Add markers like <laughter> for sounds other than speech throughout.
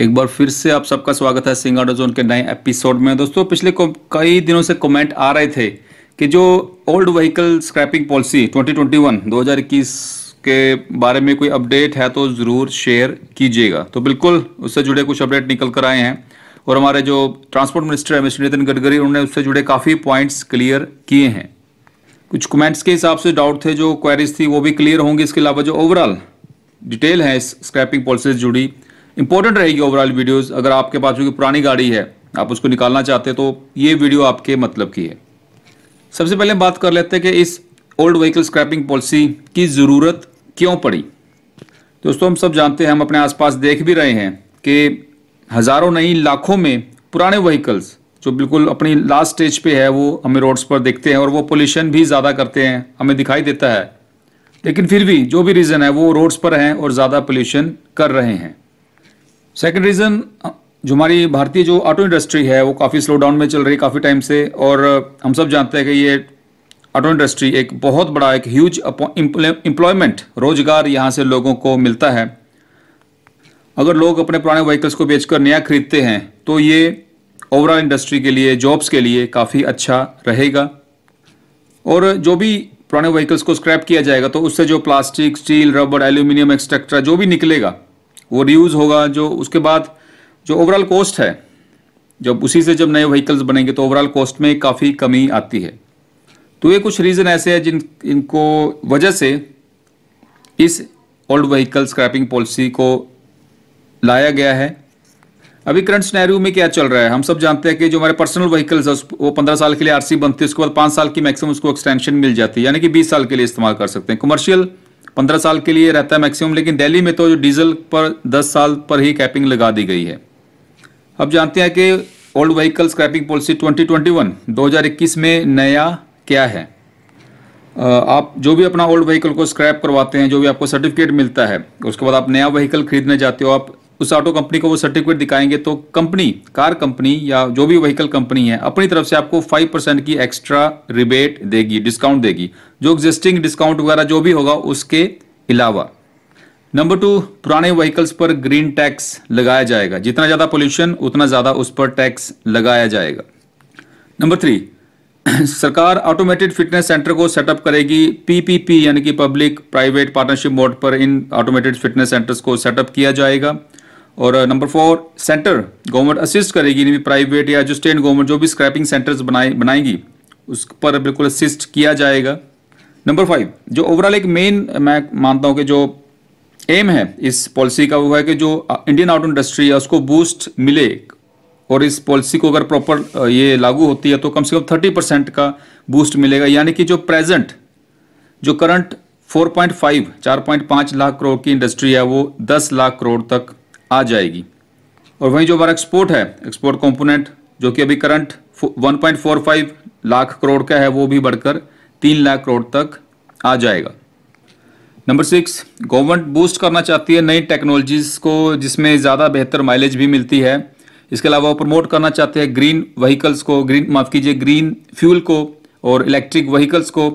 एक बार फिर से आप सबका स्वागत है सिंगाडो जोन के नए एपिसोड में दोस्तों पिछले कई दिनों से कमेंट आ रहे थे कि जो ओल्ड व्हीकल स्क्रैपिंग पॉलिसी 2021 2021 के बारे में कोई अपडेट है तो ज़रूर शेयर कीजिएगा तो बिल्कुल उससे जुड़े कुछ अपडेट निकल कर आए हैं और हमारे जो ट्रांसपोर्ट मिनिस्टर है मिस्टर नितिन गडकरी उन्होंने उससे जुड़े काफ़ी पॉइंट्स क्लियर किए हैं कुछ कमेंट्स के हिसाब से डाउट थे जो क्वेरीज थी वो भी क्लियर होंगी इसके अलावा जो ओवरऑल डिटेल है इस स्क्रैपिंग पॉलिसी से जुड़ी इंपॉर्टेंट रहेगी ओवरऑल वीडियोस अगर आपके पास कि पुरानी गाड़ी है आप उसको निकालना चाहते हैं तो ये वीडियो आपके मतलब की है सबसे पहले बात कर लेते हैं कि इस ओल्ड व्हीकल स्क्रैपिंग पॉलिसी की ज़रूरत क्यों पड़ी दोस्तों हम सब जानते हैं हम अपने आसपास देख भी रहे हैं कि हज़ारों नहीं लाखों में पुराने व्हीकल्स जो बिल्कुल अपनी लास्ट स्टेज पे है वो हमें रोड्स पर देखते हैं और वो पोल्यूशन भी ज़्यादा करते हैं हमें दिखाई देता है लेकिन फिर भी जो भी रीज़न है वो रोड्स पर हैं और ज़्यादा पोल्यूशन कर रहे हैं सेकेंड रीज़न जो हमारी भारतीय जो ऑटो इंडस्ट्री है वो काफ़ी स्लो डाउन में चल रही है काफ़ी टाइम से और हम सब जानते हैं कि ये ऑटो इंडस्ट्री एक बहुत बड़ा एक ह्यूज एम्प्लॉयमेंट रोजगार यहाँ से लोगों को मिलता है अगर लोग अपने पुराने व्हीकल्स को बेचकर नया खरीदते हैं तो ये ओवरऑल इंडस्ट्री के लिए जॉब्स के लिए काफ़ी अच्छा रहेगा और जो भी पुराने व्हीकल्स को स्क्रैप किया जाएगा तो उससे जो प्लास्टिक स्टील रबड़ एल्यूमिनियम एक्सट्रेक्ट्रा जो भी निकलेगा वो रीयूज होगा जो उसके बाद जो ओवरऑल कॉस्ट है जब उसी से जब नए व्हीकल्स बनेंगे तो ओवरऑल कॉस्ट में काफ़ी कमी आती है तो ये कुछ रीज़न ऐसे हैं जिन इनको वजह से इस ओल्ड व्हीकल स्क्रैपिंग पॉलिसी को लाया गया है अभी करंट स्नैरियो में क्या चल रहा है हम सब जानते हैं कि जो हमारे पर्सनल व्हीकल्स हैं वो पंद्रह साल के लिए आरसी बनती है उसके बाद पाँच साल की मैक्सिमम उसको एक्सटेंशन मिल जाती है यानी कि बीस साल के लिए इस्तेमाल कर सकते हैं कमर्शियल पंद्रह साल के लिए रहता है मैक्सिमम लेकिन दिल्ली में तो डीजल पर दस साल पर ही कैपिंग लगा दी गई है अब जानते हैं कि ओल्ड व्हीकल स्क्रैपिंग पॉलिसी 2021 2021 में नया क्या है आप जो भी अपना ओल्ड व्हीकल को स्क्रैप करवाते हैं जो भी आपको सर्टिफिकेट मिलता है उसके बाद आप नया व्हीकल खरीदने जाते हो आप उस ऑटो कंपनी को वो सर्टिफिकेट दिखाएंगे तो कंपनी कार कंपनी या जो भी व्हीकल कंपनी है अपनी तरफ से आपको फाइव परसेंट की एक्स्ट्रा रिबेट देगी डिस्काउंट देगी जो एग्जिस्टिंग डिस्काउंट वगैरह जो भी होगा उसके अलावा नंबर टू पुराने व्हीकल्स पर ग्रीन टैक्स लगाया जाएगा जितना ज़्यादा पोल्यूशन उतना ज़्यादा उस पर टैक्स लगाया जाएगा नंबर थ्री <clears throat> सरकार ऑटोमेटेड फिटनेस सेंटर को सेटअप करेगी पीपीपी यानी कि पब्लिक प्राइवेट पार्टनरशिप मोड पर इन ऑटोमेटेड फिटनेस सेंटर्स को सेटअप किया जाएगा और number four center government assist करेगी यानी प्राइवेट या जो स्टेट गवर्नमेंट जो भी स्क्रैपिंग सेंटर्स बनाए बनाएगी उस पर बिल्कुल असिस्ट किया जाएगा नंबर फाइव जो ओवरऑल एक मेन uh, मैं मानता हूँ कि जो एम है इस पॉलिसी का वो है कि जो इंडियन ऑटो इंडस्ट्री है उसको बूस्ट मिले और इस पॉलिसी को अगर प्रॉपर uh, ये लागू होती है तो कम से कम थर्टी परसेंट का बूस्ट मिलेगा यानी कि जो प्रेजेंट जो करंट 4.5 4.5 लाख करोड़ की इंडस्ट्री है वो 10 लाख करोड़ तक आ जाएगी और वहीं जो हमारा एक्सपोर्ट है एक्सपोर्ट कंपोनेंट जो कि अभी करंट 1.45 लाख करोड़ का है वो भी बढ़कर तीन लाख करोड़ तक आ जाएगा नंबर सिक्स गवर्नमेंट बूस्ट करना चाहती है नई टेक्नोलॉजीज़ को जिसमें ज़्यादा बेहतर माइलेज भी मिलती है इसके अलावा वो प्रमोट करना चाहते हैं ग्रीन व्हीकल्स को ग्रीन माफ़ कीजिए ग्रीन फ्यूल को और इलेक्ट्रिक व्हीकल्स को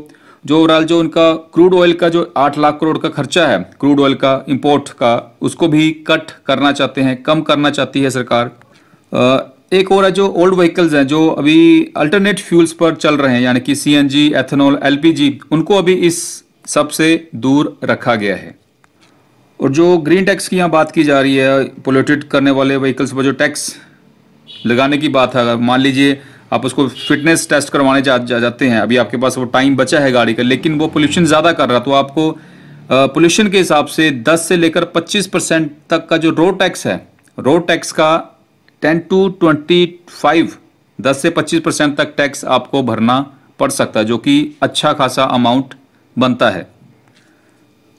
जो ओवरऑल जो उनका क्रूड ऑयल का जो आठ लाख करोड़ का खर्चा है क्रूड ऑयल का इम्पोर्ट का उसको भी कट करना चाहते हैं कम करना चाहती है सरकार एक और है जो ओल्ड व्हीकल्स हैं जो अभी अल्टरनेट फ्यूल्स पर चल रहे हैं यानी कि सीएनजी एथेनॉल एलपीजी उनको अभी इस सब से दूर रखा गया है और जो ग्रीन टैक्स की यहाँ बात की जा रही है पोल्यूटेड करने वाले व्हीकल्स पर जो टैक्स लगाने की बात है अगर मान लीजिए आप उसको फिटनेस टेस्ट करवाने जा, जा जाते हैं अभी आपके पास वो टाइम बचा है गाड़ी का लेकिन वो पोल्यूशन ज़्यादा कर रहा तो आपको पोल्यूशन के हिसाब से 10 से लेकर 25 परसेंट तक का जो रोड टैक्स है रोड टैक्स का 10 टू 25 10 से 25 परसेंट तक टैक्स आपको भरना पड़ सकता है जो कि अच्छा खासा अमाउंट बनता है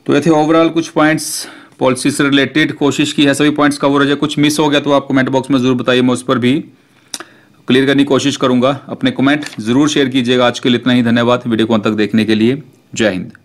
तो ये थे ओवरऑल कुछ पॉइंट्स पॉलिसी से रिलेटेड कोशिश की है सभी पॉइंट्स कवर हो जाए कुछ मिस हो गया तो आप कमेंट बॉक्स में ज़रूर बताइए मैं उस पर भी क्लियर करने की कोशिश करूंगा अपने कमेंट जरूर शेयर कीजिएगा आज के लिए इतना ही धन्यवाद वीडियो को अंत तक देखने के लिए जय हिंद